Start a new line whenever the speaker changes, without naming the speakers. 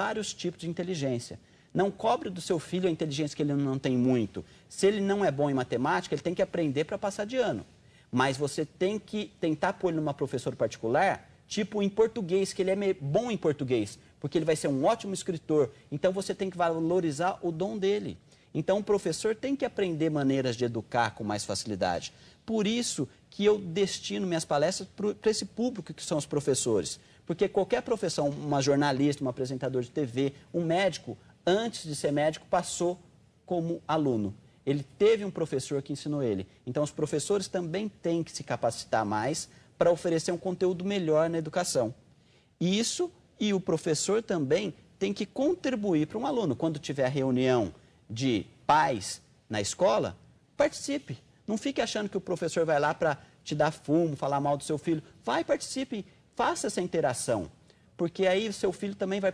vários tipos de inteligência. Não cobre do seu filho a inteligência que ele não tem muito. Se ele não é bom em matemática, ele tem que aprender para passar de ano. Mas você tem que tentar pôr ele numa professora particular, tipo em português, que ele é bom em português, porque ele vai ser um ótimo escritor. Então você tem que valorizar o dom dele. Então, o professor tem que aprender maneiras de educar com mais facilidade. Por isso que eu destino minhas palestras para esse público que são os professores. Porque qualquer profissão, uma jornalista, um apresentador de TV, um médico, antes de ser médico, passou como aluno. Ele teve um professor que ensinou ele. Então, os professores também têm que se capacitar mais para oferecer um conteúdo melhor na educação. Isso e o professor também tem que contribuir para um aluno. Quando tiver reunião de pais na escola, participe. Não fique achando que o professor vai lá para te dar fumo, falar mal do seu filho. Vai, participe, faça essa interação. Porque aí o seu filho também vai